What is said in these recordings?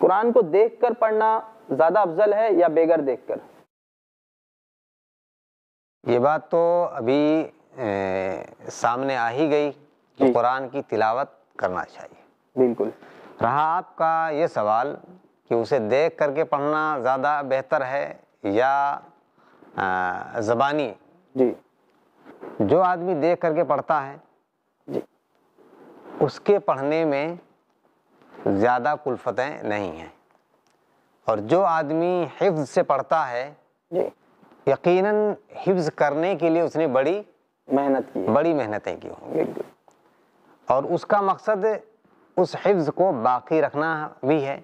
कुरान को देखकर पढ़ना ज्यादा अफजल है या बेगर देखकर ये बात तो अभी ए, सामने आ ही गई कि कुरान की तिलावत करना चाहिए बिल्कुल रहा आपका ये सवाल कि उसे देख करके पढ़ना ज़्यादा बेहतर है या आ, जबानी जी जो आदमी देख करके पढ़ता है जी उसके पढ़ने में ज़्यादा कुल्फतें नहीं हैं और जो आदमी हिफ्ज से पढ़ता है यकीनन हिफ्ज करने के लिए उसने बड़ी मेहनत की बड़ी मेहनतें की होंगी और उसका मकसद उस हिफ्ज को बाकी रखना भी है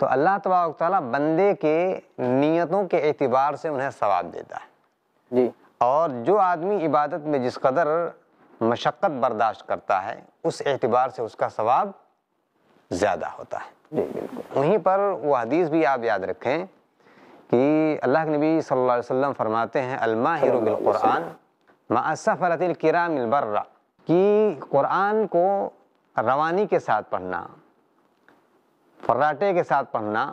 तो अल्लाह तबारक ताली बंदे के नियतों के एतबार से उन्हें सवाब देता है जी और जो आदमी इबादत में जिस कदर मशक्क़त बर्दाश्त करता है उस एतबार से उसका सवाब ज़्यादा होता है वहीं पर वो हदीस भी आप याद रखें कि अल्लाह के नबी सल्लल्लाहु अलैहि वसल्लम फरमाते हैं अलमाहिरबिलकुरान मासफ़रतिलकरामिलबर्रा कि कुरान को रवानी के साथ पढ़ना फर्राटे के साथ पढ़ना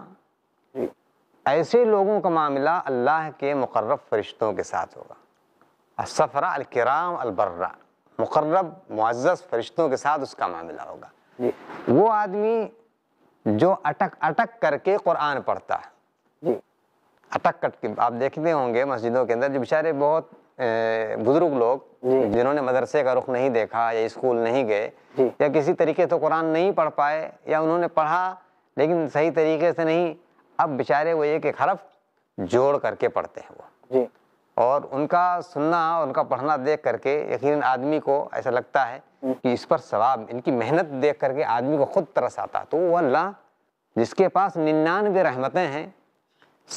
ऐसे लोगों का मामला अल्लाह के मुकर्रब फरिश्तों के साथ होगा असफ़रा अलकराम अलबर्रा मुकर्रब मुआज़ फरिश्तों के साथ उसका मामला होगा वो आदमी जो अटक अटक करके कुरान पढ़ता है अटक कट के आप देखते होंगे मस्जिदों के अंदर जो बेचारे बहुत बुजुर्ग लोग जिन्होंने मदरसे का रुख नहीं देखा या स्कूल नहीं गए या किसी तरीके से कुरान नहीं पढ़ पाए या उन्होंने पढ़ा लेकिन सही तरीके से नहीं अब बेचारे वो एक एक हरफ जोड़ करके पढ़ते हैं वो जी और उनका सुनना उनका पढ़ना देख करके यकीन आदमी को ऐसा लगता है हम्म। कि इस पर सवाब इनकी मेहनत देख करके आदमी को खुद तरस आता तो वो अल्लाह जिसके पास निन्यानवे रहमतें हैं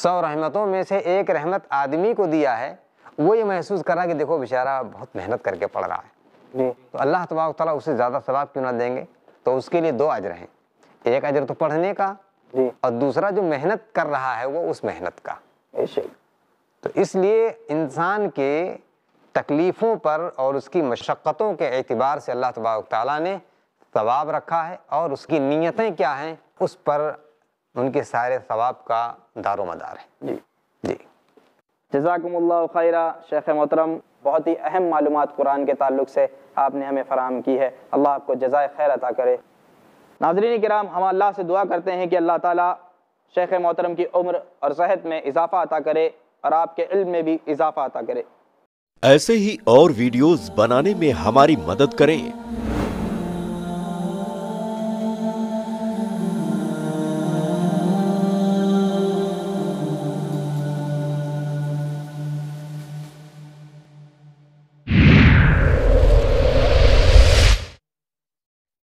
सौ रहमतों में से एक रहमत आदमी को दिया है वो ये महसूस करा कि देखो बेचारा बहुत मेहनत करके पढ़ रहा है तो अल्लाह तबाक तला उसे ज़्यादा सवाब क्यों ना देंगे तो उसके लिए दो अजर हैं एक अजर तो पढ़ने का और दूसरा जो मेहनत कर रहा है वो उस मेहनत का तो इसलिए इंसान के तकलीफ़ों पर और उसकी मशक्क़तों के एतबार से अल्लाह तबारक ताली ने सवाब रखा है और उसकी नीयतें क्या हैं उस पर उनके सारे सवाब का दारो मदार है जी जी जजाकम्ला खैरा शेख मोहतरम बहुत ही अहम मालूम कुरान के ताल्लुक से आपने हमें फराहम की है अल्लाह आपको जजाय खैर अता करे नाजरीन कराम हम अल्लाह से दुआ करते हैं कि अल्लाह ताला शेख मोहतरम की उम्र और सेहत में इजाफ़ा अता करे और आपके इल्म में भी इजाफा आता करे ऐसे ही और वीडियोस बनाने में हमारी मदद करें